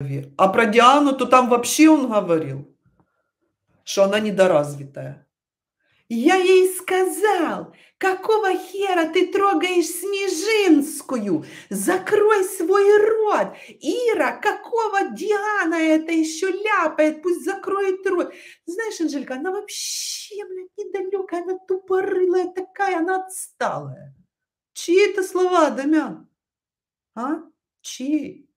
голове. А про Диану, то там вообще он говорил, что она недоразвитая. Я ей сказал, какого хера ты трогаешь Снежинскую? Закрой свой рот. Ира, какого Диана это еще ляпает? Пусть закроет рот. Знаешь, Анжелька, она вообще, блядь, недалекая, она тупорылая такая, она отсталая. Чьи это слова, Дамян? А? Чьи?